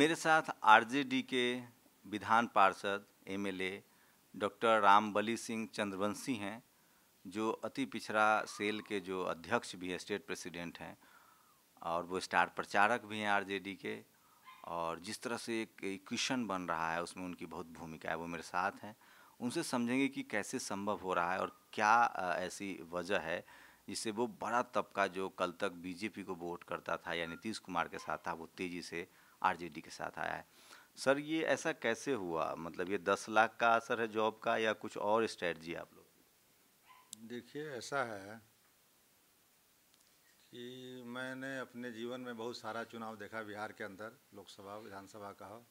मेरे साथ आरजेडी के विधान पार्षद एमएलए डॉक्टर रामबली सिंह चंद्रवंशी हैं जो अति पिछड़ा सेल के जो अध्यक्ष भी हैं स्टेट प्रेसिडेंट हैं और वो स्टार प्रचारक भी हैं आरजेडी के और जिस तरह से एक इक्वेशन बन रहा है उसमें उनकी बहुत भूमिका है वो मेरे साथ हैं उनसे समझेंगे कि कैसे संभव हो रहा है और क्या ऐसी वजह है जिससे वो बड़ा तबका जो कल तक बीजेपी को वोट करता था या नीतीश कुमार के साथ था वो तेज़ी से आरजेडी के साथ आया है सर ये ऐसा कैसे हुआ मतलब ये दस लाख का असर है जॉब का या कुछ और स्ट्रेटजी आप लोग देखिए ऐसा है कि मैंने अपने जीवन में बहुत सारा चुनाव देखा बिहार के अंदर लोकसभा विधानसभा का हो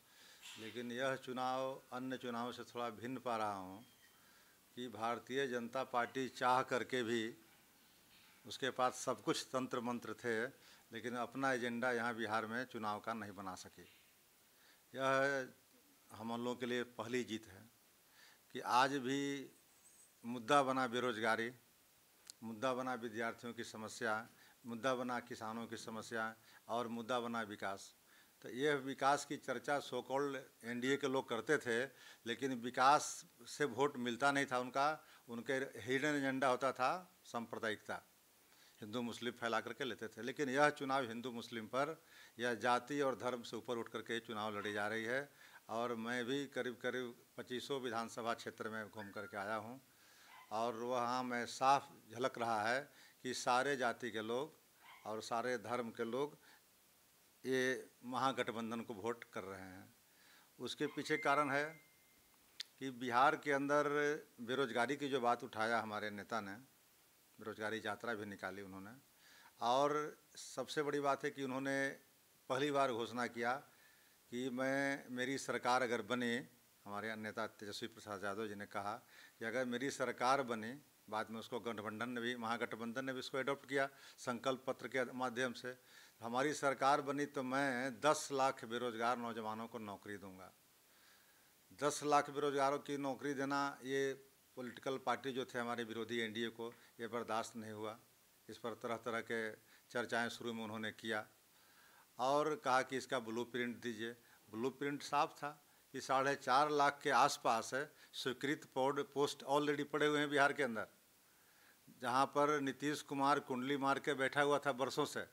लेकिन यह चुनाव अन्य चुनाव से थोड़ा भिन्न पा रहा हूँ कि भारतीय जनता पार्टी चाह करके भी उसके पास सब कुछ तंत्र मंत्र थे लेकिन अपना एजेंडा यहाँ बिहार में चुनाव का नहीं बना सके यह हम लोगों के लिए पहली जीत है कि आज भी मुद्दा बना बेरोजगारी मुद्दा बना विद्यार्थियों की समस्या मुद्दा बना किसानों की समस्या और मुद्दा बना विकास तो यह विकास की चर्चा सोकॉल्ड एनडीए के लोग करते थे लेकिन विकास से वोट मिलता नहीं था उनका उनके हिडन एजेंडा होता था सांप्रदायिकता हिंदू मुस्लिम फैला करके लेते थे लेकिन यह चुनाव हिंदू मुस्लिम पर यह जाति और धर्म से ऊपर उठ करके चुनाव लड़ी जा रही है और मैं भी करीब करीब पच्चीसों विधानसभा क्षेत्र में घूम करके आया हूँ और वहाँ मैं साफ झलक रहा है कि सारे जाति के लोग और सारे धर्म के लोग ये महागठबंधन को वोट कर रहे हैं उसके पीछे कारण है कि बिहार के अंदर बेरोजगारी की जो बात उठाया हमारे नेता ने बेरोजगारी यात्रा भी निकाली उन्होंने और सबसे बड़ी बात है कि उन्होंने पहली बार घोषणा किया कि मैं मेरी सरकार अगर बने हमारे नेता तेजस्वी प्रसाद यादव जी ने कहा कि अगर मेरी सरकार बने बाद में उसको गठबंधन ने भी महागठबंधन ने भी उसको एडॉप्ट किया संकल्प पत्र के माध्यम से तो हमारी सरकार बनी तो मैं दस लाख बेरोजगार नौजवानों को नौकरी दूंगा दस लाख बेरोजगारों की नौकरी देना ये पॉलिटिकल पार्टी जो थे हमारे विरोधी एनडीए को ये बर्दाश्त नहीं हुआ इस पर तरह तरह के चर्चाएं शुरू में उन्होंने किया और कहा कि इसका ब्लू प्रिंट दीजिए ब्लू प्रिंट साफ था कि साढ़े चार लाख के आसपास स्वीकृत पोड पोस्ट ऑलरेडी पड़े हुए हैं बिहार के अंदर जहाँ पर नीतीश कुमार कुंडली मार के बैठा हुआ था बरसों से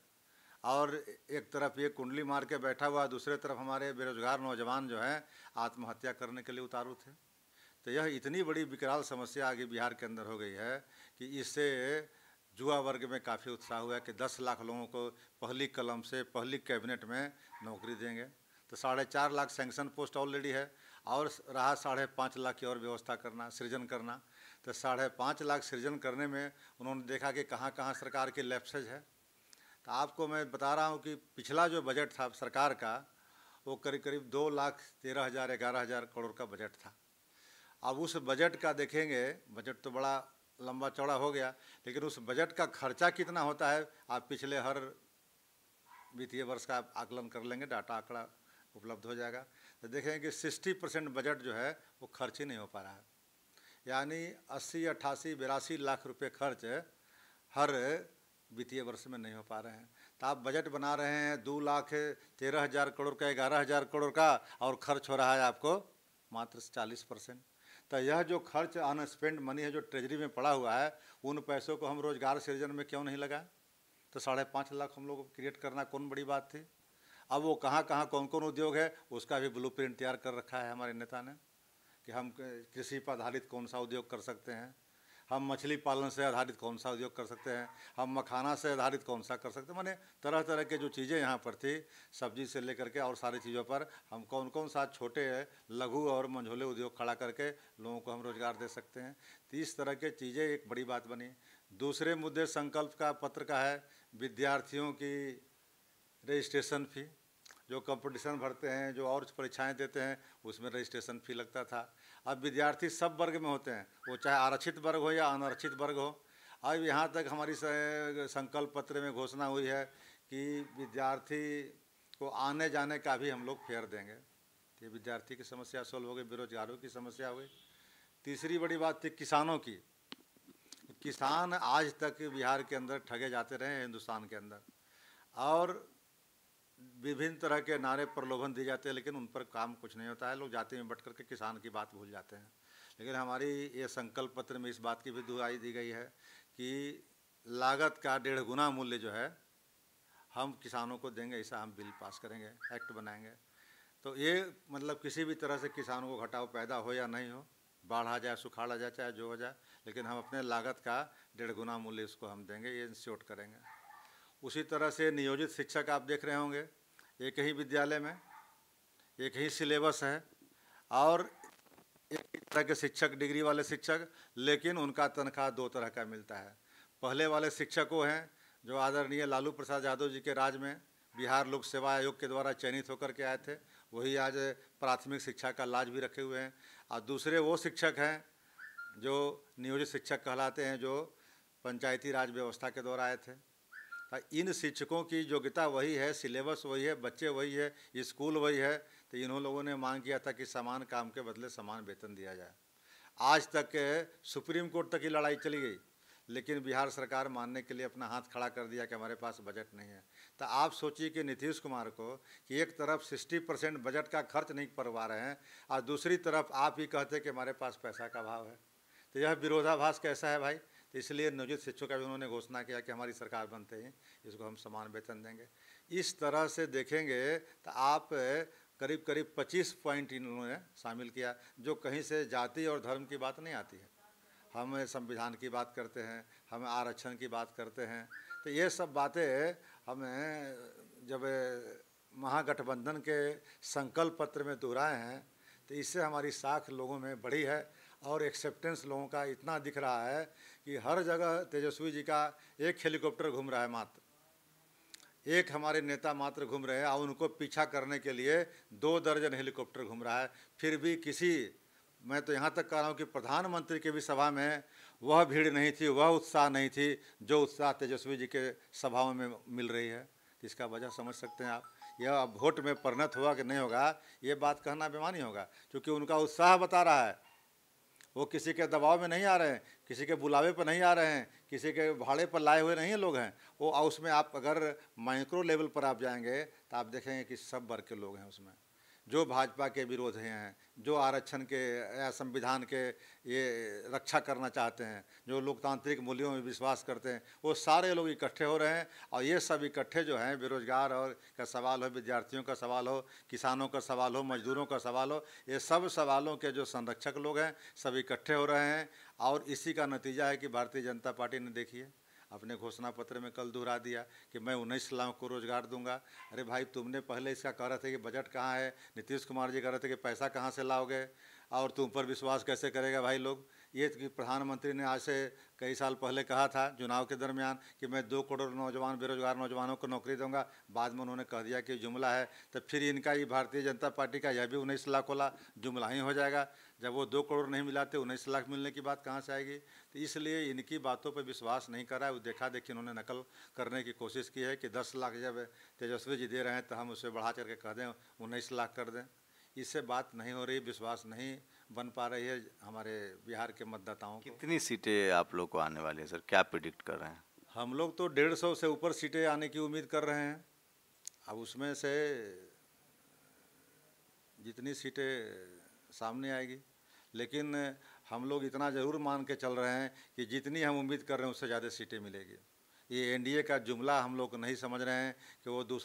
और एक तरफ ये कुंडली मार के बैठा हुआ दूसरे तरफ हमारे बेरोजगार नौजवान जो हैं आत्महत्या करने के लिए उतारू थे तो यह इतनी बड़ी विकराल समस्या आगे बिहार के अंदर हो गई है कि इससे युवा वर्ग में काफ़ी उत्साह हुआ है कि 10 लाख लोगों को पहली कलम से पहली कैबिनेट में नौकरी देंगे तो साढ़े चार लाख सेंक्शन पोस्ट ऑलरेडी है और रहा साढ़े पाँच लाख की और व्यवस्था करना सृजन करना तो साढ़े पाँच लाख सृजन करने में उन्होंने देखा कि कहाँ कहाँ सरकार के लैप्सेज है तो आपको मैं बता रहा हूँ कि पिछला जो बजट था सरकार का वो करीब करीब दो लाख तेरह हज़ार ग्यारह हज़ार करोड़ का बजट था अब उस बजट का देखेंगे बजट तो बड़ा लंबा चौड़ा हो गया लेकिन उस बजट का खर्चा कितना होता है आप पिछले हर वित्तीय वर्ष का आप आकलन कर लेंगे डाटा आंकड़ा उपलब्ध हो जाएगा तो देखेंगे कि सिक्सटी परसेंट बजट जो है वो खर्च ही नहीं हो पा रहा है यानी अस्सी अट्ठासी बिरासी लाख रुपये खर्च हर वित्तीय वर्ष में नहीं हो पा रहे हैं तो आप बजट बना रहे हैं दो लाख तेरह हज़ार करोड़ का ग्यारह हज़ार करोड़ का और खर्च हो रहा है आपको मात्र चालीस परसेंट तो यह जो खर्च अनस्पेंड मनी है जो ट्रेजरी में पड़ा हुआ है उन पैसों को हम रोजगार सृजन में क्यों नहीं लगाएं तो साढ़े पाँच लाख हम लोग क्रिएट करना कौन बड़ी बात थी अब वो कहाँ कहाँ कौन कौन उद्योग है उसका भी ब्लू तैयार कर रखा है हमारे नेता ने कि हम कृषि पर आधारित कौन सा उद्योग कर सकते हैं हम मछली पालन से आधारित कौन सा उद्योग कर सकते हैं हम मखाना से आधारित कौन सा कर सकते हैं मैंने तरह तरह के जो चीज़ें यहाँ पर थी सब्जी से लेकर के और सारी चीज़ों पर हम कौन कौन सा छोटे लघु और मंझोले उद्योग खड़ा करके लोगों को हम रोज़गार दे सकते हैं तो इस तरह के चीज़ें एक बड़ी बात बनी दूसरे मुद्दे संकल्प का पत्र का है विद्यार्थियों की रजिस्ट्रेशन फ़ी जो कंपटीशन भरते हैं जो और परीक्षाएं देते हैं उसमें रजिस्ट्रेशन फ़ी लगता था अब विद्यार्थी सब वर्ग में होते हैं वो चाहे आरक्षित वर्ग हो या अनारक्षित वर्ग हो अब यहाँ तक हमारी संकल्प पत्र में घोषणा हुई है कि विद्यार्थी को आने जाने का भी हम लोग फेयर देंगे ये विद्यार्थी की समस्या सोल्व हो गई बेरोजगारों की समस्या हुई तीसरी बड़ी बात थी किसानों की किसान आज तक बिहार के अंदर ठगे जाते रहे हिंदुस्तान के अंदर और विभिन्न तरह के नारे प्रलोभन दिए जाते हैं लेकिन उन पर काम कुछ नहीं होता है लोग जाति में बट करके किसान की बात भूल जाते हैं लेकिन हमारी ये संकल्प पत्र में इस बात की भी दुहाई दी गई है कि लागत का डेढ़ गुना मूल्य जो है हम किसानों को देंगे ऐसा हम बिल पास करेंगे एक्ट बनाएंगे तो ये मतलब किसी भी तरह से किसानों को घटाव पैदा हो या नहीं हो बाढ़ आ जाए सुखाड़ आ जाए चाहे जो हो जाए लेकिन हम अपने लागत का डेढ़ गुना मूल्य इसको हम देंगे ये इंश्योर्ट करेंगे उसी तरह से नियोजित शिक्षक आप देख रहे होंगे एक ही विद्यालय में एक ही सिलेबस है और एक ही तरह के शिक्षक डिग्री वाले शिक्षक लेकिन उनका तनख्वाह दो तरह का मिलता है पहले वाले शिक्षक वो हैं जो आदरणीय लालू प्रसाद यादव जी के राज में बिहार लोक सेवा आयोग के द्वारा चयनित होकर के आए थे वही आज प्राथमिक शिक्षा का लाज भी रखे हुए हैं और दूसरे वो शिक्षक हैं जो नियोजित शिक्षक कहलाते हैं जो पंचायती राज व्यवस्था के द्वारा आए थे हाँ, इन शिक्षकों की योग्यता वही है सिलेबस वही है बच्चे वही है स्कूल वही है तो इन्हों लोगों ने मांग किया था कि समान काम के बदले समान वेतन दिया जाए आज तक सुप्रीम कोर्ट तक ही लड़ाई चली गई लेकिन बिहार सरकार मानने के लिए अपना हाथ खड़ा कर दिया कि हमारे पास बजट नहीं है तो आप सोचिए कि नीतीश कुमार को कि एक तरफ 60 परसेंट बजट का खर्च नहीं करवा रहे हैं और दूसरी तरफ आप ही कहते कि हमारे पास पैसा का अभाव है तो यह विरोधाभास कैसा है भाई तो इसलिए नियोजित शिक्षकों का भी उन्होंने घोषणा किया कि हमारी सरकार बनते ही इसको हम समान वेतन देंगे इस तरह से देखेंगे तो आप करीब करीब 25 पॉइंट इन्होंने शामिल किया जो कहीं से जाति और धर्म की बात नहीं आती है हम संविधान की बात करते हैं हम आरक्षण की बात करते हैं तो ये सब बातें हमें जब महागठबंधन के संकल्प पत्र में दोहराए हैं तो इससे हमारी साख लोगों में बढ़ी है और एक्सेप्टेंस लोगों का इतना दिख रहा है कि हर जगह तेजस्वी जी का एक हेलीकॉप्टर घूम रहा है मात्र एक हमारे नेता मात्र घूम रहे हैं और उनको पीछा करने के लिए दो दर्जन हेलीकॉप्टर घूम रहा है फिर भी किसी मैं तो यहाँ तक कह रहा हूँ कि प्रधानमंत्री की भी सभा में वह भीड़ नहीं थी वह उत्साह नहीं थी जो उत्साह तेजस्वी जी के सभाओं में मिल रही है इसका वजह समझ सकते हैं आप यह अब वोट में परिणत हुआ कि नहीं होगा ये बात कहना बेमानी होगा क्योंकि उनका उत्साह बता रहा है वो किसी के दबाव में नहीं आ रहे हैं किसी के बुलावे पर नहीं आ रहे हैं किसी के भाड़े पर लाए हुए नहीं लोग हैं वो उसमें आप अगर माइक्रो लेवल पर आप जाएंगे तो आप देखेंगे कि सब वर्ग के लोग हैं उसमें जो भाजपा के विरोध हैं जो आरक्षण के या संविधान के ये रक्षा करना चाहते हैं जो लोकतांत्रिक मूल्यों में विश्वास करते हैं वो सारे लोग इकट्ठे हो रहे हैं और ये सब इकट्ठे जो हैं बेरोजगार और का सवाल हो विद्यार्थियों का सवाल हो किसानों का सवाल हो मजदूरों का सवाल हो ये सब सवालों के जो संरक्षक लोग हैं सब इकट्ठे हो रहे हैं और इसी का नतीजा है कि भारतीय जनता पार्टी ने है अपने घोषणा पत्र में कल दोहरा दिया कि मैं उन्नीस लाख को रोज़गार दूंगा अरे भाई तुमने पहले इसका कह रहे थे कि बजट कहाँ है नीतीश कुमार जी कह रहे थे कि पैसा कहाँ से लाओगे और तुम पर विश्वास कैसे करेगा भाई लोग ये कि प्रधानमंत्री ने आज से कई साल पहले कहा था चुनाव के दरमियान कि मैं दो करोड़ नौजवान बेरोजगार नौजवानों को नौकरी दूंगा बाद में उन्होंने कह दिया कि जुमला है तो फिर इनका ये भारतीय जनता पार्टी का यह भी उन्नीस लाख वाला जुमला ही हो जाएगा जब वो दो करोड़ नहीं मिलाते उन्नीस लाख मिलने की बात कहाँ से आएगी तो इसलिए इनकी बातों पर विश्वास नहीं करा है वो देखा देखी उन्होंने नकल करने की कोशिश की है कि दस लाख जब तेजस्वी जी दे रहे हैं तो हम उसे बढ़ा करके कह दें उन्नीस लाख कर दें इससे बात नहीं हो रही विश्वास नहीं बन पा रही है हमारे बिहार के मतदाताओं कितनी सीटें आप लोग को आने वाली है सर क्या प्रिडिक्ट कर रहे हैं हम लोग तो डेढ़ सौ से ऊपर सीटें आने की उम्मीद कर रहे हैं अब उसमें से जितनी सीटें सामने आएगी लेकिन हम लोग इतना ज़रूर मान के चल रहे हैं कि जितनी हम उम्मीद कर रहे हैं उससे ज़्यादा सीटें मिलेगी ये एनडीए का जुमला हम लोग नहीं समझ रहे हैं कि वो दो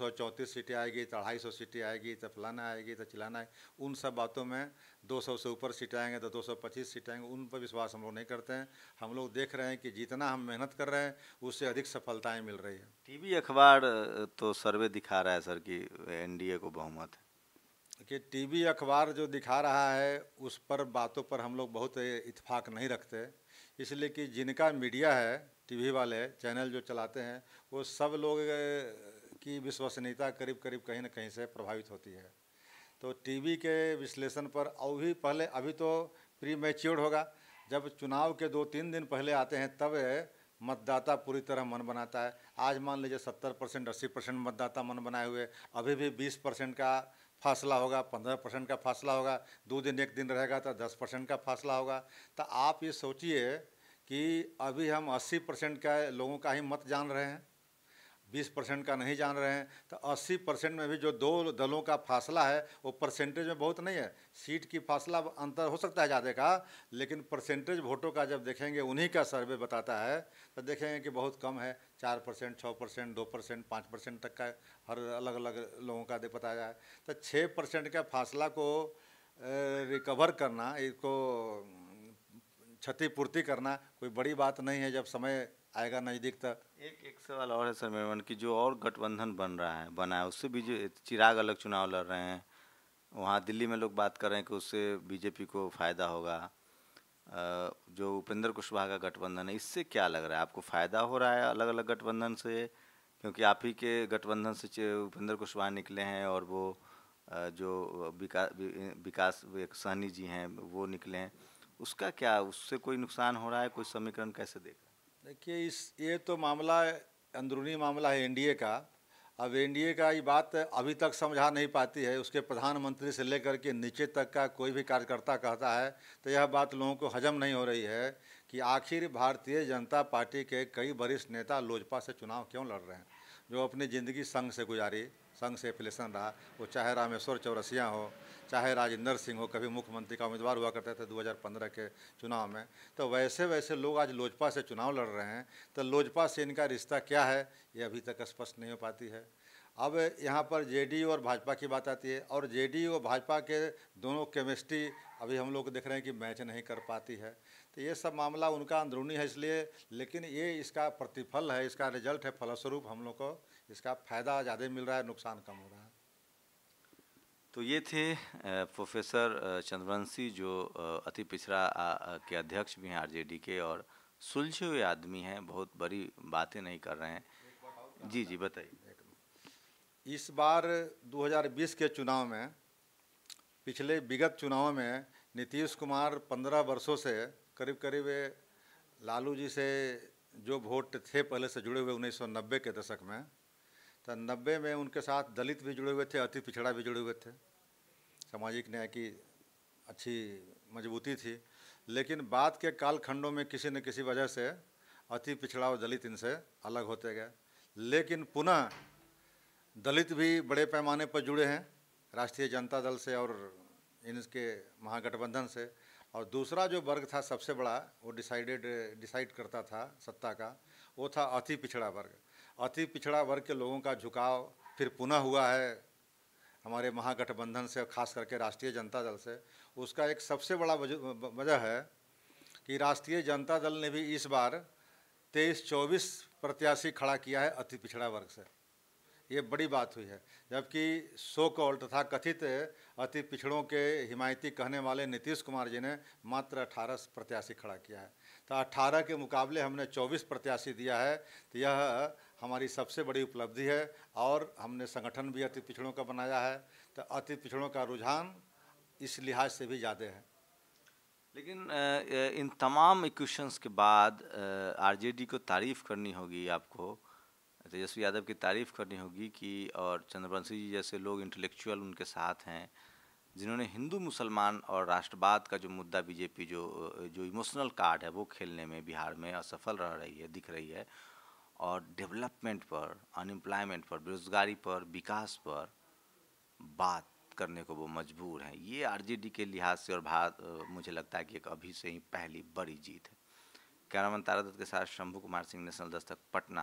सीटें आएगी तो अढ़ाई सीटें आएगी तो फलाना आएगी तो चिलाना उन सब बातों में 200 से ऊपर सीटें आएंगे तो 225 सीटें आएंगे उन पर विश्वास हम लोग नहीं करते हैं हम लोग देख रहे हैं कि जितना हम मेहनत कर रहे हैं उससे अधिक सफलताएँ मिल रही है टी अखबार तो सर्वे दिखा रहा है सर कि एन को बहुमत है कि टीवी अखबार जो दिखा रहा है उस पर बातों पर हम लोग बहुत इतफाक़ नहीं रखते इसलिए कि जिनका मीडिया है टीवी वाले चैनल जो चलाते हैं वो सब लोग की विश्वसनीयता करीब करीब कहीं ना कहीं से प्रभावित होती है तो टीवी के विश्लेषण पर अभी पहले अभी तो प्री मैच्योर्ड होगा जब चुनाव के दो तीन दिन पहले आते हैं तब मतदाता पूरी तरह मन बनाता है आज मान लीजिए सत्तर परसेंट अस्सी परसेंट मतदाता मन बनाए हुए अभी भी बीस परसेंट का फासला होगा पंद्रह परसेंट का फासला होगा दो दिन एक दिन रहेगा तो दस परसेंट का फासला होगा तो आप ये सोचिए कि अभी हम अस्सी परसेंट का लोगों का ही मत जान रहे हैं बीस परसेंट का नहीं जान रहे हैं तो अस्सी परसेंट में भी जो दो दलों का फासला है वो परसेंटेज में बहुत नहीं है सीट की फासला अंतर हो सकता है ज़्यादा का लेकिन परसेंटेज वोटों का जब देखेंगे उन्हीं का सर्वे बताता है तो देखेंगे कि बहुत कम है चार परसेंट छः परसेंट दो परसेंट पाँच परसेंट तक का हर अलग अलग लोगों का दे बताया जाए तो छः परसेंट का फासला को रिकवर करना इसको क्षतिपूर्ति करना कोई बड़ी बात नहीं है जब समय आएगा नज़दीक तक एक एक सवाल और है सर मेमन की जो और गठबंधन बन रहा है बना है उससे भी जो चिराग अलग चुनाव लड़ रहे हैं वहाँ दिल्ली में लोग बात कर रहे हैं कि उससे बीजेपी को फ़ायदा होगा जो उपेंद्र कुशवाहा का गठबंधन है इससे क्या लग रहा है आपको फ़ायदा हो रहा है अलग अलग गठबंधन से क्योंकि आप ही के गठबंधन से उपेंद्र कुशवाहा निकले हैं और वो जो विकास विकास सहनी जी हैं वो निकले हैं उसका क्या उससे कोई नुकसान हो रहा है कोई समीकरण कैसे देख रहा है देखिए इस ये तो मामला अंदरूनी मामला है एनडीए का अब एनडीए का ये बात अभी तक समझा नहीं पाती है उसके प्रधानमंत्री से लेकर के नीचे तक का कोई भी कार्यकर्ता कहता है तो यह बात लोगों को हजम नहीं हो रही है कि आखिर भारतीय जनता पार्टी के कई वरिष्ठ नेता लोजपा से चुनाव क्यों लड़ रहे हैं जो अपनी ज़िंदगी संघ से गुजारी संघ से एफिलेशन रहा वो चाहे रामेश्वर चौरसिया हो चाहे राजेंद्र सिंह हो कभी मुख्यमंत्री का उम्मीदवार हुआ करते थे 2015 के चुनाव में तो वैसे वैसे लोग आज लोजपा से चुनाव लड़ रहे हैं तो लोजपा से इनका रिश्ता क्या है ये अभी तक स्पष्ट नहीं हो पाती है अब यहाँ पर जेडीयू और भाजपा की बात आती है और जेडीयू और भाजपा के दोनों केमिस्ट्री अभी हम लोग देख रहे हैं कि मैच नहीं कर पाती है तो ये सब मामला उनका अंदरूनी है इसलिए लेकिन ये इसका प्रतिफल है इसका रिजल्ट है फलस्वरूप हम लोग को इसका फ़ायदा ज़्यादा मिल रहा है नुकसान कम हो रहा है तो ये थे प्रोफेसर चंद्रवंशी जो अति पिछड़ा के अध्यक्ष भी हैं आरजेडी के और सुलझे हुए आदमी हैं बहुत बड़ी बातें नहीं कर रहे हैं जी जी बताइए इस बार 2020 के चुनाव में पिछले विगत चुनाव में नीतीश कुमार 15 वर्षों से करीब करीब लालू जी से जो वोट थे पहले से जुड़े हुए 1990 के दशक में तो नब्बे में उनके साथ दलित भी जुड़े हुए थे अति पिछड़ा भी जुड़े हुए थे सामाजिक न्याय की अच्छी मजबूती थी लेकिन बाद के कालखंडों में किसी न किसी वजह से अति पिछड़ा और दलित इनसे अलग होते गए लेकिन पुनः दलित भी बड़े पैमाने पर जुड़े हैं राष्ट्रीय जनता दल से और इनके महागठबंधन से और दूसरा जो वर्ग था सबसे बड़ा वो डिसाइडेड डिसाइड करता था सत्ता का वो था अति पिछड़ा वर्ग अति पिछड़ा वर्ग के लोगों का झुकाव फिर पुनः हुआ है हमारे महागठबंधन से खास करके राष्ट्रीय जनता दल से उसका एक सबसे बड़ा वजह है कि राष्ट्रीय जनता दल ने भी इस बार तेईस चौबीस प्रत्याशी खड़ा किया है अति पिछड़ा वर्ग से ये बड़ी बात हुई है जबकि सो कॉल तथा कथित अति पिछड़ों के हिमायती कहने वाले नीतीश कुमार जी ने मात्र अठारह प्रत्याशी खड़ा किया है तो अठारह के मुकाबले हमने चौबीस प्रत्याशी दिया है तो यह हमारी सबसे बड़ी उपलब्धि है और हमने संगठन भी अति पिछड़ों का बनाया है तो अति पिछड़ों का रुझान इस लिहाज से भी ज़्यादा है लेकिन इन तमाम इक्वेशंस के बाद आरजेडी को तारीफ़ करनी होगी आपको तेजस्वी यादव की तारीफ़ करनी होगी कि और चंद्रवंशी जी जैसे लोग इंटेलेक्चुअल उनके साथ हैं जिन्होंने हिंदू मुसलमान और राष्ट्रवाद का जो मुद्दा बीजेपी जो जो इमोशनल कार्ड है वो खेलने में बिहार में असफल रह रही है दिख रही है और डेवलपमेंट पर अनएम्प्लॉयमेंट पर बेरोजगारी पर विकास पर बात करने को वो मजबूर हैं ये आरजेडी के लिहाज से और भारत मुझे लगता है कि एक अभी से ही पहली बड़ी जीत है तारा दत्त के साथ शंभू कुमार सिंह नेशनल दस्तक पटना